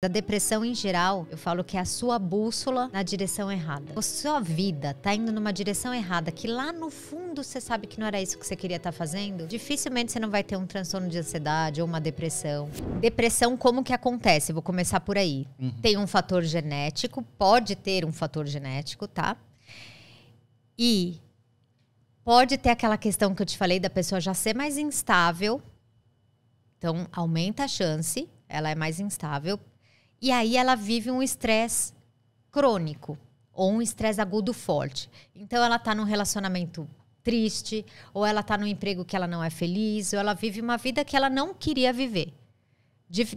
Da depressão em geral, eu falo que é a sua bússola na direção errada. A sua vida tá indo numa direção errada, que lá no fundo você sabe que não era isso que você queria estar tá fazendo. Dificilmente você não vai ter um transtorno de ansiedade ou uma depressão. Depressão, como que acontece? Vou começar por aí. Uhum. Tem um fator genético, pode ter um fator genético, tá? E pode ter aquela questão que eu te falei da pessoa já ser mais instável. Então, aumenta a chance. Ela é mais instável e aí ela vive um estresse crônico ou um estresse agudo forte. Então ela está num relacionamento triste, ou ela está num emprego que ela não é feliz, ou ela vive uma vida que ela não queria viver.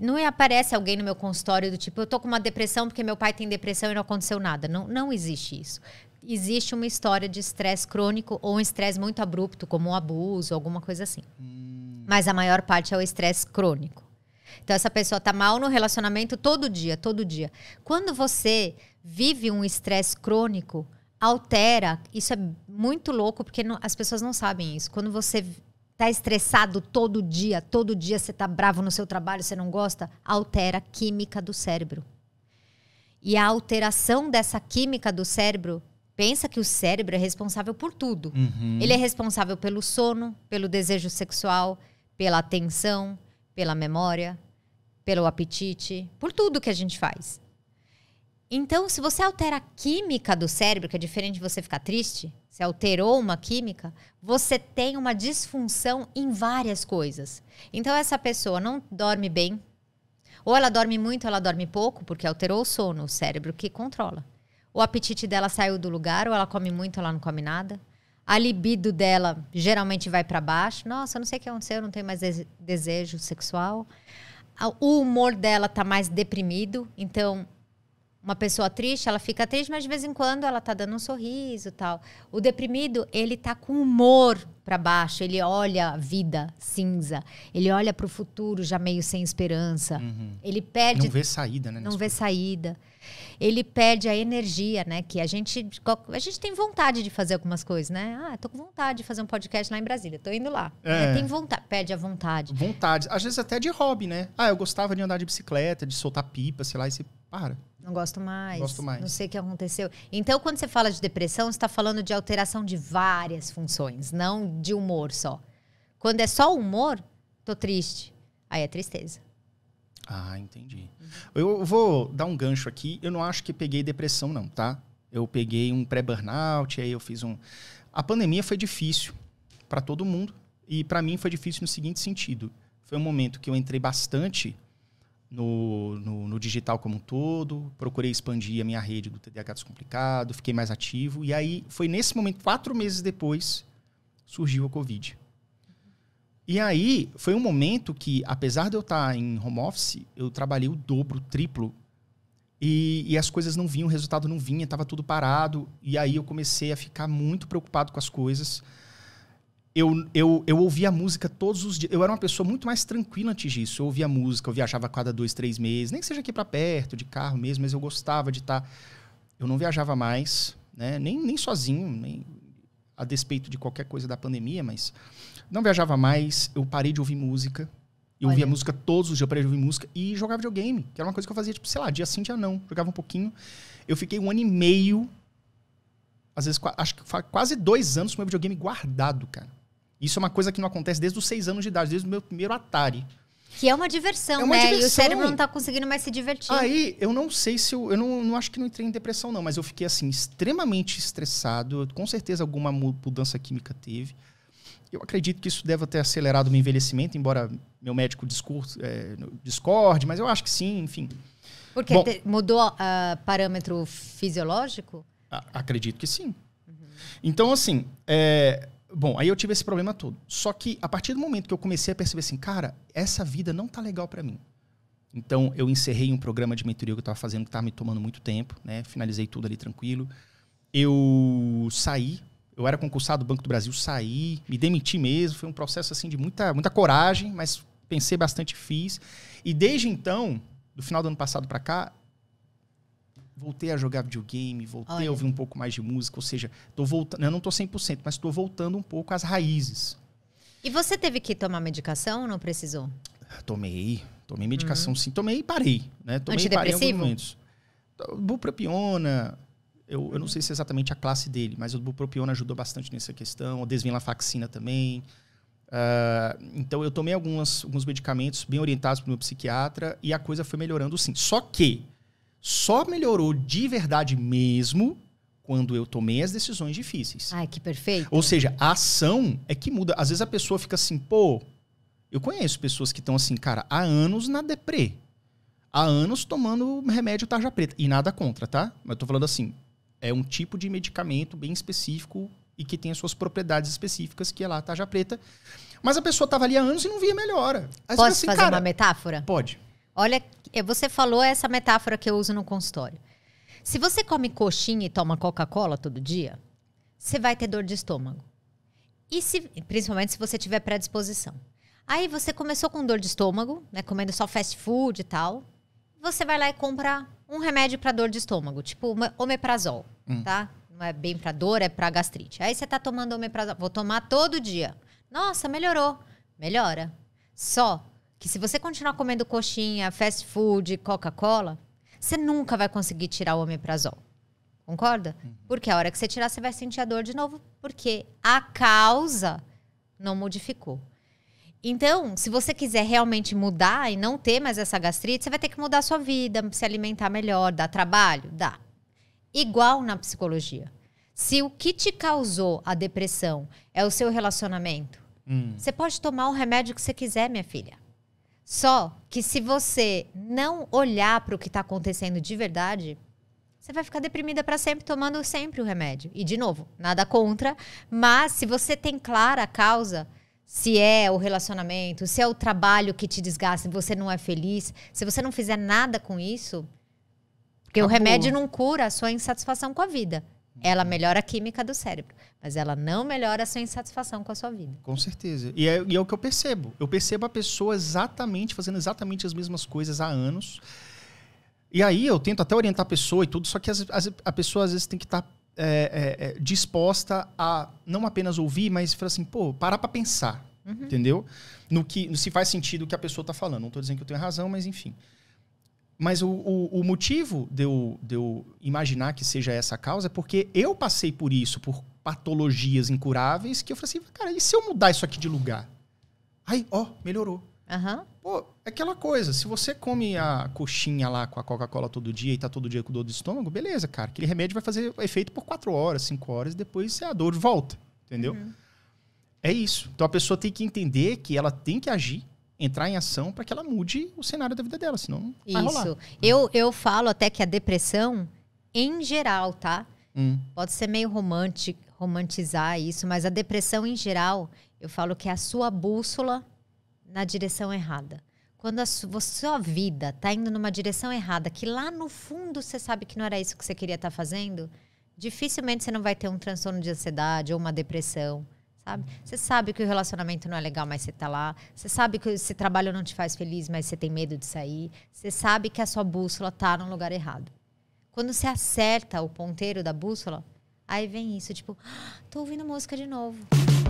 Não é, aparece alguém no meu consultório do tipo, eu tô com uma depressão porque meu pai tem depressão e não aconteceu nada. Não, não existe isso. Existe uma história de estresse crônico ou um estresse muito abrupto, como um abuso, alguma coisa assim. Hum. Mas a maior parte é o estresse crônico. Então essa pessoa tá mal no relacionamento todo dia, todo dia. Quando você vive um estresse crônico, altera, isso é muito louco porque não, as pessoas não sabem isso. Quando você tá estressado todo dia, todo dia você tá bravo no seu trabalho, você não gosta, altera a química do cérebro. E a alteração dessa química do cérebro pensa que o cérebro é responsável por tudo. Uhum. Ele é responsável pelo sono, pelo desejo sexual, pela atenção, pela memória, pelo apetite, por tudo que a gente faz. Então, se você altera a química do cérebro, que é diferente de você ficar triste, você alterou uma química, você tem uma disfunção em várias coisas. Então, essa pessoa não dorme bem, ou ela dorme muito, ou ela dorme pouco, porque alterou o sono, o cérebro que controla. O apetite dela saiu do lugar, ou ela come muito, ou ela não come nada a libido dela geralmente vai para baixo. Nossa, não sei o que aconteceu, não tenho mais desejo sexual. O humor dela tá mais deprimido, então uma pessoa triste, ela fica triste, mas de vez em quando ela tá dando um sorriso, tal. O deprimido, ele tá com humor para baixo, ele olha a vida cinza, ele olha para o futuro já meio sem esperança. Uhum. Ele perde Não vê saída, né? Não vê futuro. saída ele perde a energia, né? Que a gente, a gente tem vontade de fazer algumas coisas, né? Ah, tô com vontade de fazer um podcast lá em Brasília, tô indo lá. É. É, tem vontade, perde a vontade. Vontade. Às vezes até de hobby, né? Ah, eu gostava de andar de bicicleta, de soltar pipa, sei lá, e você para. Não gosto mais. Gosto mais. Não sei o que aconteceu. Então, quando você fala de depressão, você está falando de alteração de várias funções, não de humor só. Quando é só humor, tô triste. Aí é tristeza. Ah, entendi. Uhum. Eu vou dar um gancho aqui. Eu não acho que peguei depressão, não, tá? Eu peguei um pré-burnout, aí eu fiz um. A pandemia foi difícil para todo mundo e para mim foi difícil no seguinte sentido. Foi um momento que eu entrei bastante no, no, no, digital como um todo, procurei expandir a minha rede do TDAH Descomplicado, fiquei mais ativo. E aí foi nesse momento, quatro meses depois, surgiu a Covid. E aí, foi um momento que, apesar de eu estar tá em home office, eu trabalhei o dobro, o triplo. E, e, as coisas não vinham, o resultado não vinha, estava tudo parado. E aí eu comecei a ficar muito preocupado com as coisas. Eu, eu, eu ouvia música todos os dias. Eu era uma pessoa muito mais tranquila antes disso. Eu ouvia música, eu viajava cada dois, três meses, nem que seja aqui para perto, de carro mesmo, mas eu gostava de estar. Tá. Eu não viajava mais, né? nem, nem sozinho, nem, a despeito de qualquer coisa da pandemia, mas não viajava mais, eu parei de ouvir música. Eu Olha. ouvia música todos os dias, eu parei de ouvir música e jogava videogame, que era uma coisa que eu fazia, tipo, sei lá, dia sim, dia não. Jogava um pouquinho. Eu fiquei um ano e meio, às vezes, acho que quase dois anos com meu videogame guardado, cara. Isso é uma coisa que não acontece desde os seis anos de idade, desde o meu primeiro Atari. Que é uma diversão, é uma né? Diversão. E o cérebro não tá conseguindo mais se divertir. Aí, eu não sei se eu. Eu não, não acho que não entrei em depressão, não, mas eu fiquei assim, extremamente estressado. Com certeza alguma mudança química teve. Eu acredito que isso deve ter acelerado o meu envelhecimento, embora meu médico discurso, é, discorde, mas eu acho que sim, enfim. Porque Bom, te, mudou uh, parâmetro fisiológico? A, acredito que sim. Uhum. Então, assim, é, Bom, aí eu tive esse problema todo. Só que a partir do momento que eu comecei a perceber assim, cara, essa vida não tá legal para mim. Então eu encerrei um programa de mentoria que eu estava fazendo que estava me tomando muito tempo, né? Finalizei tudo ali tranquilo. Eu saí, eu era concursado do Banco do Brasil, saí, me demiti mesmo, foi um processo assim de muita muita coragem, mas pensei bastante, fiz. E desde então, do final do ano passado para cá, voltei a jogar videogame, voltei Olha. a ouvir um pouco mais de música, ou seja, tô voltando, eu não tô 100%, mas estou voltando um pouco às raízes. E você teve que tomar medicação ou não precisou? Tomei, tomei medicação uhum. sim, tomei e parei, né? Tomei e parei em alguns momentos. Bupropiona, eu, eu, não sei se é exatamente a classe dele, mas o bupropiona ajudou bastante nessa questão, o desvenlafaxina também. Uh, então eu tomei algumas, alguns medicamentos bem orientados pelo meu psiquiatra e a coisa foi melhorando sim. Só que só melhorou de verdade mesmo quando eu tomei as decisões difíceis. Ai, que perfeito. Ou seja, a ação é que muda. Às vezes a pessoa fica assim, pô, eu conheço pessoas que estão assim, cara, há anos na deprê. Há anos tomando remédio tarja preta. E nada contra, tá? Mas eu tô falando assim, é um tipo de medicamento bem específico e que tem as suas propriedades específicas, que é lá a tarja preta. Mas a pessoa tava ali há anos e não via melhora. Aí Posso assim, fazer cara, uma metáfora? Pode. Olha, é, você falou essa metáfora que eu uso no consultório. Se você come coxinha e toma Coca-Cola todo dia, você vai ter dor de estômago. E se, principalmente se você tiver predisposição. Aí você começou com dor de estômago, né, comendo só fast food e tal. Você vai lá e compra um remédio para dor de estômago, tipo omeprazol, hum. tá? Não é bem para dor, é para gastrite. Aí você tá tomando omeprazol, vou tomar todo dia. Nossa, melhorou. Melhora. Só que se você continuar comendo coxinha, fast food, Coca-Cola, você nunca vai conseguir tirar o omeprazol. Concorda? Uhum. Porque a hora que você tirar, você vai sentir a dor de novo, porque a causa não modificou. Então, se você quiser realmente mudar e não ter mais essa gastrite, você vai ter que mudar a sua vida, se alimentar melhor, dar trabalho? Dá. Igual na psicologia. Se o que te causou a depressão é o seu relacionamento, hum. você pode tomar o remédio que você quiser, minha filha. Só que se você não olhar para o que está acontecendo de verdade, você vai ficar deprimida para sempre tomando sempre o remédio. E de novo, nada contra, mas se você tem clara a causa, se é o relacionamento, se é o trabalho que te desgasta, se você não é feliz, se você não fizer nada com isso, porque Acabou. o remédio não cura a sua insatisfação com a vida. Ela melhora a química do cérebro, mas ela não melhora a sua insatisfação com a sua vida. Com certeza. E é, e é o que eu percebo. Eu percebo a pessoa exatamente, fazendo exatamente as mesmas coisas há anos. E aí eu tento até orientar a pessoa e tudo, só que as, as, a pessoa às vezes tem que estar tá, é, é, é, disposta a não apenas ouvir, mas falar assim, pô, parar pra pensar. Uhum. Entendeu? No que se faz sentido o que a pessoa tá falando. Não tô dizendo que eu tenho razão, mas enfim. Mas o, o, o motivo de eu, de eu imaginar que seja essa a causa é porque eu passei por isso, por patologias incuráveis, que eu falei assim, cara, e se eu mudar isso aqui de lugar? Aí, ó, melhorou. Uhum. Pô, é aquela coisa, se você come a coxinha lá com a Coca-Cola todo dia e tá todo dia com dor do estômago, beleza, cara. Aquele remédio vai fazer efeito por quatro horas, cinco horas, e depois a dor volta, entendeu? Uhum. É isso. Então a pessoa tem que entender que ela tem que agir, entrar em ação para que ela mude o cenário da vida dela, senão Isso. vai rolar. Eu, eu falo até que a depressão, em geral, tá? Hum. Pode ser meio romântico, romantizar isso, mas a depressão em geral, eu falo que é a sua bússola na direção errada. Quando a sua vida está indo numa direção errada, que lá no fundo você sabe que não era isso que você queria estar tá fazendo, dificilmente você não vai ter um transtorno de ansiedade ou uma depressão sabe? Você sabe que o relacionamento não é legal, mas você tá lá. Você sabe que esse trabalho não te faz feliz, mas você tem medo de sair. Você sabe que a sua bússola tá no lugar errado. Quando você acerta o ponteiro da bússola, aí vem isso, tipo, ah, tô ouvindo música de novo.